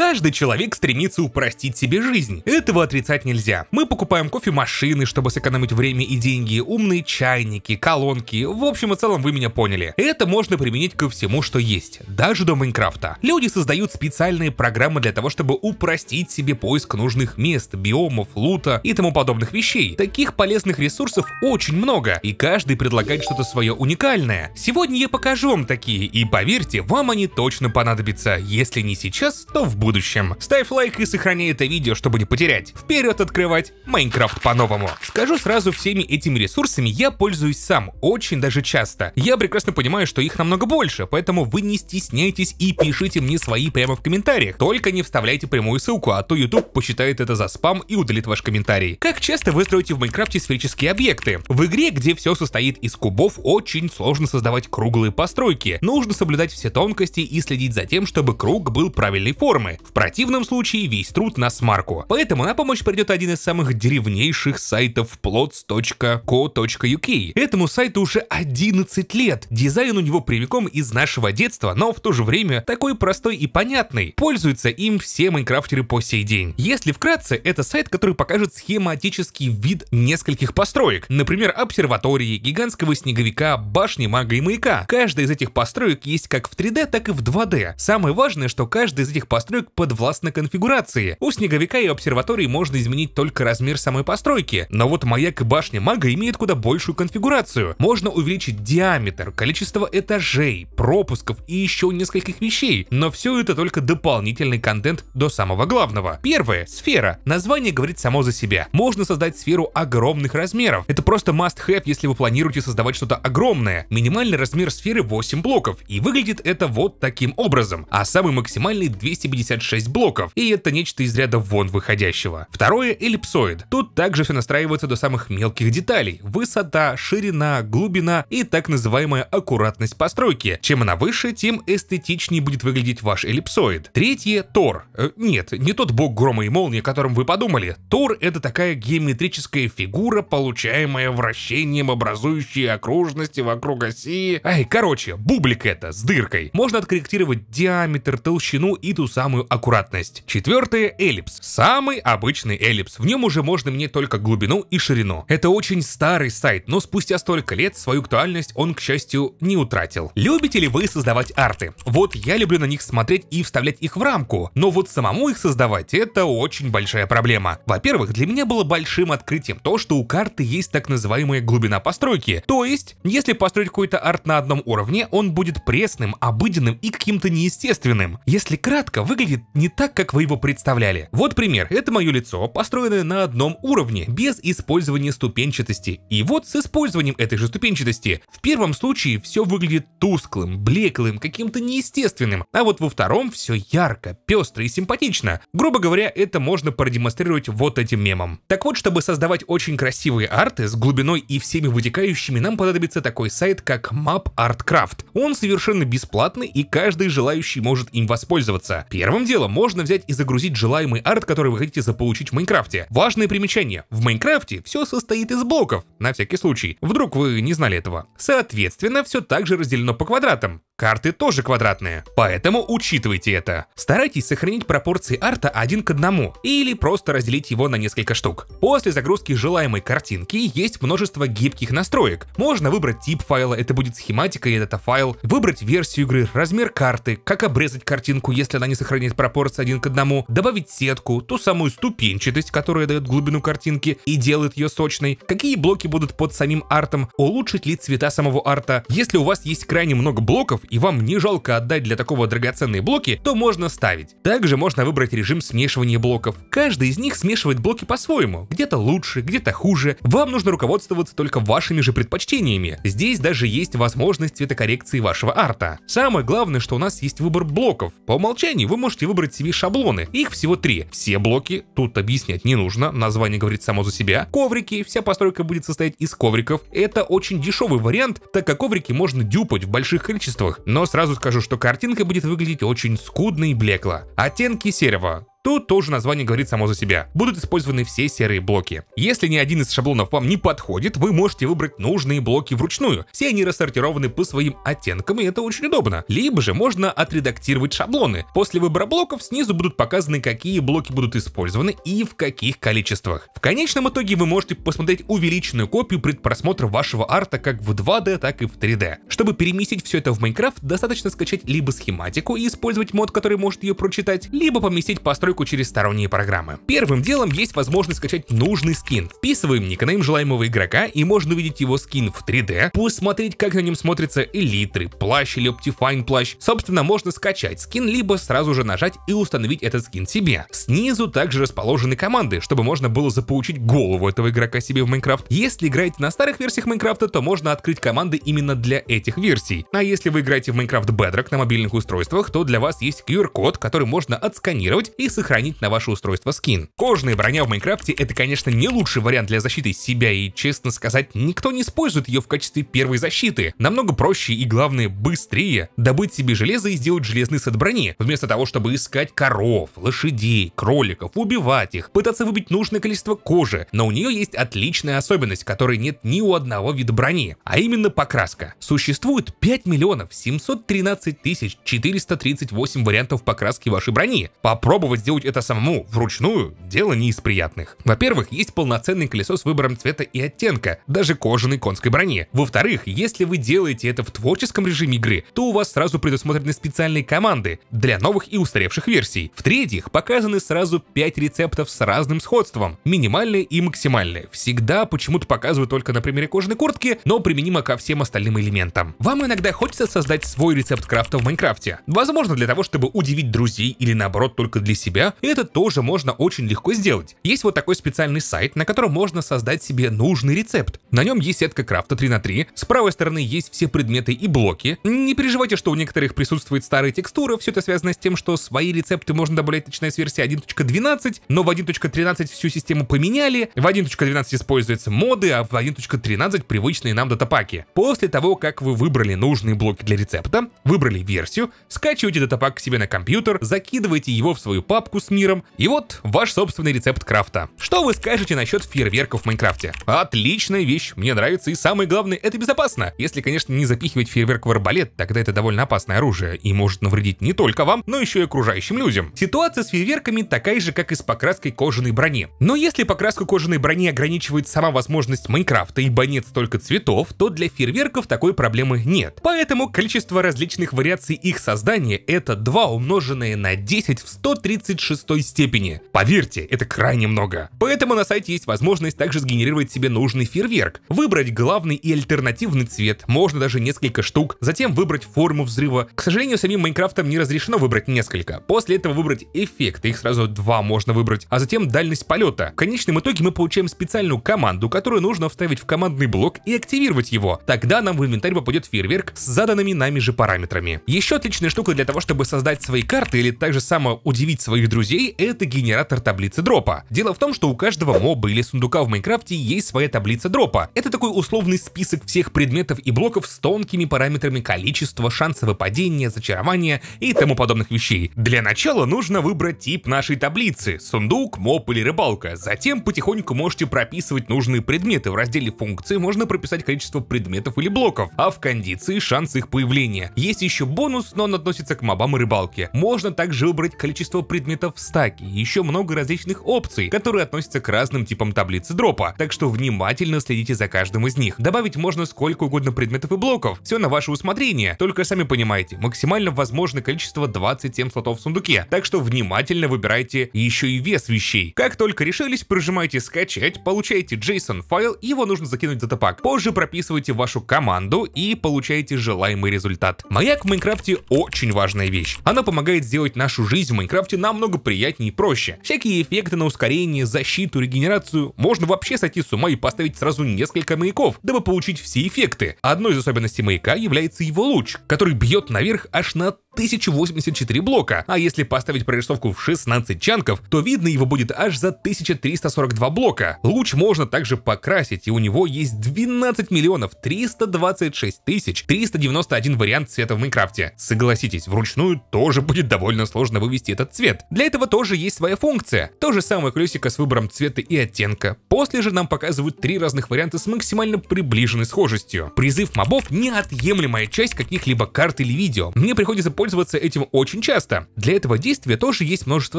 Каждый человек стремится упростить себе жизнь. Этого отрицать нельзя. Мы покупаем кофемашины, чтобы сэкономить время и деньги, умные чайники, колонки. В общем и целом вы меня поняли. Это можно применить ко всему, что есть, даже до Майнкрафта. Люди создают специальные программы для того, чтобы упростить себе поиск нужных мест, биомов, лута и тому подобных вещей. Таких полезных ресурсов очень много, и каждый предлагает что-то свое уникальное. Сегодня я покажу вам такие, и поверьте, вам они точно понадобятся. Если не сейчас, то в будущем будущем. Ставь лайк и сохраняй это видео, чтобы не потерять. Вперед открывать Майнкрафт по-новому. Скажу сразу, всеми этими ресурсами я пользуюсь сам, очень даже часто. Я прекрасно понимаю, что их намного больше, поэтому вы не стесняйтесь и пишите мне свои прямо в комментариях. Только не вставляйте прямую ссылку, а то YouTube посчитает это за спам и удалит ваш комментарий. Как часто вы строите в Майнкрафте сферические объекты? В игре, где все состоит из кубов, очень сложно создавать круглые постройки. Нужно соблюдать все тонкости и следить за тем, чтобы круг был правильной формы. В противном случае весь труд на смарку. Поэтому на помощь придет один из самых древнейших сайтов plots.co.uk. Этому сайту уже 11 лет. Дизайн у него прямиком из нашего детства, но в то же время такой простой и понятный. Пользуются им все майнкрафтеры по сей день. Если вкратце, это сайт, который покажет схематический вид нескольких построек. Например, обсерватории, гигантского снеговика, башни мага и маяка. Каждая из этих построек есть как в 3D, так и в 2D. Самое важное, что каждая из этих построек построек подвластны конфигурации. У снеговика и обсерватории можно изменить только размер самой постройки, но вот маяк и башня мага имеют куда большую конфигурацию. Можно увеличить диаметр, количество этажей, пропусков и еще нескольких вещей, но все это только дополнительный контент до самого главного. Первое — сфера. Название говорит само за себя. Можно создать сферу огромных размеров. Это просто must-have, если вы планируете создавать что-то огромное. Минимальный размер сферы 8 блоков, и выглядит это вот таким образом, а самый максимальный 250 56 блоков, и это нечто из ряда вон выходящего. Второе — эллипсоид. Тут также все настраивается до самых мелких деталей. Высота, ширина, глубина и так называемая аккуратность постройки. Чем она выше, тем эстетичнее будет выглядеть ваш эллипсоид. Третье — Тор. Э, нет, не тот бог грома и молнии, о котором вы подумали. Тор — это такая геометрическая фигура, получаемая вращением, образующей окружности вокруг оси. Ай, короче, бублик это, с дыркой. Можно откорректировать диаметр, толщину и ту самую полную аккуратность. Четвертое – эллипс. Самый обычный эллипс. В нем уже можно менять только глубину и ширину. Это очень старый сайт, но спустя столько лет свою актуальность он, к счастью, не утратил. Любите ли вы создавать арты? Вот я люблю на них смотреть и вставлять их в рамку, но вот самому их создавать – это очень большая проблема. Во-первых, для меня было большим открытием то, что у карты есть так называемая глубина постройки. То есть, если построить какой-то арт на одном уровне, он будет пресным, обыденным и каким-то неестественным. Если кратко, выглядит выглядит не так, как вы его представляли. Вот пример. Это мое лицо, построенное на одном уровне, без использования ступенчатости. И вот с использованием этой же ступенчатости. В первом случае все выглядит тусклым, блеклым, каким-то неестественным. А вот во втором все ярко, пестро и симпатично. Грубо говоря, это можно продемонстрировать вот этим мемом. Так вот, чтобы создавать очень красивые арты с глубиной и всеми вытекающими, нам понадобится такой сайт, как Map Artcraft. Он совершенно бесплатный и каждый желающий может им воспользоваться. Первым Первым делом можно взять и загрузить желаемый арт, который вы хотите заполучить в Майнкрафте. Важное примечание. В Майнкрафте все состоит из блоков, на всякий случай. Вдруг вы не знали этого. Соответственно, все также разделено по квадратам. Карты тоже квадратные, поэтому учитывайте это. Старайтесь сохранить пропорции арта один к одному, или просто разделить его на несколько штук. После загрузки желаемой картинки есть множество гибких настроек. Можно выбрать тип файла, это будет схематика и это файл, выбрать версию игры, размер карты, как обрезать картинку, если она не сохранится их пропорции один к одному, добавить сетку, ту самую ступенчатость, которая дает глубину картинки и делает ее сочной, какие блоки будут под самим артом, улучшить ли цвета самого арта. Если у вас есть крайне много блоков и вам не жалко отдать для такого драгоценные блоки, то можно ставить. Также можно выбрать режим смешивания блоков. Каждый из них смешивает блоки по-своему, где-то лучше, где-то хуже. Вам нужно руководствоваться только вашими же предпочтениями. Здесь даже есть возможность цветокоррекции вашего арта. Самое главное, что у нас есть выбор блоков. По умолчанию вы можете можете выбрать себе шаблоны. Их всего три. Все блоки, тут объяснять не нужно, название говорит само за себя. Коврики, вся постройка будет состоять из ковриков. Это очень дешевый вариант, так как коврики можно дюпать в больших количествах. Но сразу скажу, что картинка будет выглядеть очень скудно и блекло. Оттенки серого то тоже название говорит само за себя. Будут использованы все серые блоки. Если ни один из шаблонов вам не подходит, вы можете выбрать нужные блоки вручную. Все они рассортированы по своим оттенкам, и это очень удобно. Либо же можно отредактировать шаблоны. После выбора блоков снизу будут показаны, какие блоки будут использованы и в каких количествах. В конечном итоге вы можете посмотреть увеличенную копию предпросмотра вашего арта как в 2D, так и в 3D. Чтобы переместить все это в Minecraft, достаточно скачать либо схематику и использовать мод, который может ее прочитать, либо поместить постройку ролику через сторонние программы. Первым делом есть возможность скачать нужный скин. Вписываем никнейм желаемого игрока и можно увидеть его скин в 3D, посмотреть, как на нем смотрятся элитры, плащ или Optifine плащ. Собственно, можно скачать скин, либо сразу же нажать и установить этот скин себе. Снизу также расположены команды, чтобы можно было заполучить голову этого игрока себе в Майнкрафт. Если играете на старых версиях Майнкрафта, то можно открыть команды именно для этих версий. А если вы играете в Майнкрафт Bedrock на мобильных устройствах, то для вас есть QR-код, который можно отсканировать и создать сохранить на ваше устройство скин. Кожная броня в Майнкрафте это, конечно, не лучший вариант для защиты себя и, честно сказать, никто не использует ее в качестве первой защиты. Намного проще и, главное, быстрее добыть себе железо и сделать железный сет брони, вместо того, чтобы искать коров, лошадей, кроликов, убивать их, пытаться выбить нужное количество кожи, но у нее есть отличная особенность, которой нет ни у одного вида брони, а именно покраска. Существует 5 миллионов 713 тысяч 438 вариантов покраски вашей брони. Попробовать сделать Делать это самому, вручную, дело не из приятных. Во-первых, есть полноценное колесо с выбором цвета и оттенка, даже кожаной конской брони. Во-вторых, если вы делаете это в творческом режиме игры, то у вас сразу предусмотрены специальные команды для новых и устаревших версий. В-третьих, показаны сразу 5 рецептов с разным сходством, минимальные и максимальные. Всегда почему-то показывают только на примере кожаной куртки, но применимо ко всем остальным элементам. Вам иногда хочется создать свой рецепт крафта в Майнкрафте. Возможно, для того, чтобы удивить друзей или наоборот только для себя себя, и это тоже можно очень легко сделать. Есть вот такой специальный сайт, на котором можно создать себе нужный рецепт. На нем есть сетка крафта 3 на 3, с правой стороны есть все предметы и блоки. Не переживайте, что у некоторых присутствует старая текстура. все это связано с тем, что свои рецепты можно добавлять начиная с версии 1.12, но в 1.13 всю систему поменяли, в 1.12 используются моды, а в 1.13 привычные нам датапаки. После того, как вы выбрали нужные блоки для рецепта, выбрали версию, скачиваете датапак к себе на компьютер, закидываете его в свою папку, папку с миром. И вот ваш собственный рецепт крафта. Что вы скажете насчет фейерверков в Майнкрафте? Отличная вещь, мне нравится и самое главное, это безопасно. Если, конечно, не запихивать фейерверк в арбалет, тогда это довольно опасное оружие и может навредить не только вам, но еще и окружающим людям. Ситуация с фейерверками такая же, как и с покраской кожаной брони. Но если покраску кожаной брони ограничивает сама возможность Майнкрафта, ибо нет столько цветов, то для фейерверков такой проблемы нет. Поэтому количество различных вариаций их создания это 2 умноженное на 10 в 136 26 степени. Поверьте, это крайне много. Поэтому на сайте есть возможность также сгенерировать себе нужный фейерверк, выбрать главный и альтернативный цвет, можно даже несколько штук, затем выбрать форму взрыва. К сожалению, самим Майнкрафтом не разрешено выбрать несколько. После этого выбрать эффекты, их сразу два можно выбрать, а затем дальность полета. В конечном итоге мы получаем специальную команду, которую нужно вставить в командный блок и активировать его. Тогда нам в инвентарь попадет фейерверк с заданными нами же параметрами. Еще отличная штука для того, чтобы создать свои карты или так же само удивить своих друзей — это генератор таблицы дропа. Дело в том, что у каждого моба или сундука в Майнкрафте есть своя таблица дропа. Это такой условный список всех предметов и блоков с тонкими параметрами количества, шанса выпадения, зачарования и тому подобных вещей. Для начала нужно выбрать тип нашей таблицы — сундук, моб или рыбалка. Затем потихоньку можете прописывать нужные предметы. В разделе «Функции» можно прописать количество предметов или блоков, а в кондиции — шанс их появления. Есть еще бонус, но он относится к мобам и рыбалке. Можно также выбрать количество предметов параметров в стаке и еще много различных опций, которые относятся к разным типам таблицы дропа, так что внимательно следите за каждым из них. Добавить можно сколько угодно предметов и блоков, все на ваше усмотрение, только сами понимаете, максимально возможное количество 27 слотов в сундуке, так что внимательно выбирайте еще и вес вещей. Как только решились, прожимаете «Скачать», получаете JSON файл, его нужно закинуть в датапак. Позже прописывайте вашу команду и получаете желаемый результат. Маяк в Майнкрафте очень важная вещь. Она помогает сделать нашу жизнь в Майнкрафте намного намного приятнее и проще. Всякие эффекты на ускорение, защиту, регенерацию. Можно вообще сойти с ума и поставить сразу несколько маяков, дабы получить все эффекты. Одной из особенностей маяка является его луч, который бьет наверх аж на 1084 блока, а если поставить прорисовку в 16 чанков, то видно его будет аж за 1342 блока. Луч можно также покрасить, и у него есть 12 миллионов 326 тысяч 391 вариант цвета в Майнкрафте. Согласитесь, вручную тоже будет довольно сложно вывести этот цвет. Для этого тоже есть своя функция. То же самое колесико с выбором цвета и оттенка. После же нам показывают три разных варианта с максимально приближенной схожестью. Призыв мобов неотъемлемая часть каких-либо карт или видео. Мне приходится пользоваться этим очень часто. Для этого действия тоже есть множество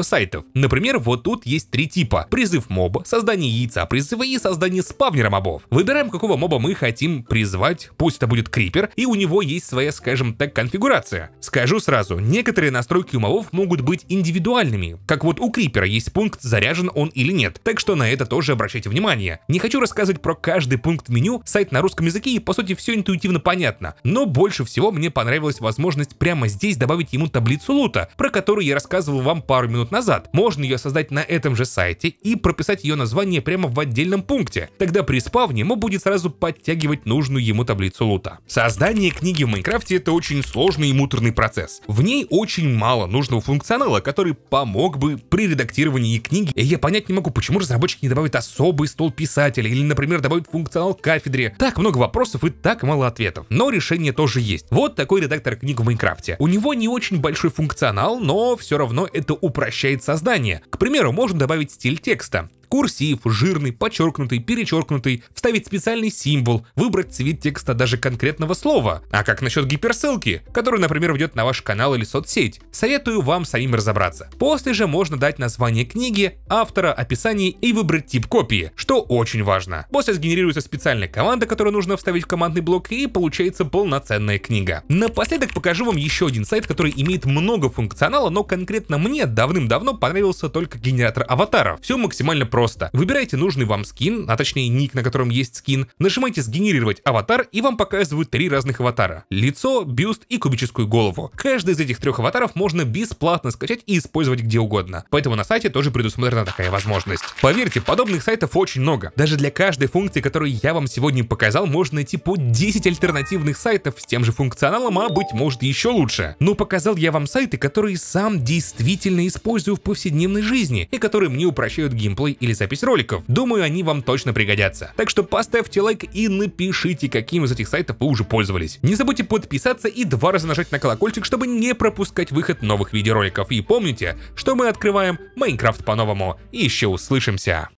сайтов. Например, вот тут есть три типа. Призыв моба, создание яйца призыва и создание спавнера мобов. Выбираем, какого моба мы хотим призвать, пусть это будет крипер, и у него есть своя, скажем так, конфигурация. Скажу сразу, некоторые настройки у мобов могут быть индивидуальными актуальными. Как вот у Крипера есть пункт «Заряжен он или нет», так что на это тоже обращайте внимание. Не хочу рассказывать про каждый пункт меню, сайт на русском языке и по сути все интуитивно понятно, но больше всего мне понравилась возможность прямо здесь добавить ему таблицу лута, про которую я рассказывал вам пару минут назад. Можно ее создать на этом же сайте и прописать ее название прямо в отдельном пункте. Тогда при спавне ему будет сразу подтягивать нужную ему таблицу лута. Создание книги в Майнкрафте это очень сложный и муторный процесс. В ней очень мало нужного функционала, который помог бы при редактировании книги. И я понять не могу, почему разработчики не добавят особый стол писателя или, например, добавят функционал кафедре. Так много вопросов и так мало ответов. Но решение тоже есть. Вот такой редактор книг в Майнкрафте. У него не очень большой функционал, но все равно это упрощает создание. К примеру, можно добавить стиль текста курсив, жирный, подчеркнутый, перечеркнутый, вставить специальный символ, выбрать цвет текста даже конкретного слова. А как насчет гиперссылки, которая, например, ведет на ваш канал или соцсеть? Советую вам самим разобраться. После же можно дать название книги, автора, описание и выбрать тип копии, что очень важно. После сгенерируется специальная команда, которую нужно вставить в командный блок и получается полноценная книга. Напоследок покажу вам еще один сайт, который имеет много функционала, но конкретно мне давным-давно понравился только генератор аватаров. Все максимально просто просто. Выбирайте нужный вам скин, а точнее ник, на котором есть скин, нажимаете «Сгенерировать аватар» и вам показывают три разных аватара. Лицо, бюст и кубическую голову. Каждый из этих трех аватаров можно бесплатно скачать и использовать где угодно. Поэтому на сайте тоже предусмотрена такая возможность. Поверьте, подобных сайтов очень много. Даже для каждой функции, которую я вам сегодня показал, можно найти по 10 альтернативных сайтов с тем же функционалом, а быть может еще лучше. Но показал я вам сайты, которые сам действительно использую в повседневной жизни и которые мне упрощают геймплей или или запись роликов. Думаю, они вам точно пригодятся. Так что поставьте лайк и напишите, каким из этих сайтов вы уже пользовались. Не забудьте подписаться и два раза нажать на колокольчик, чтобы не пропускать выход новых видеороликов. И помните, что мы открываем Майнкрафт по-новому. И еще услышимся.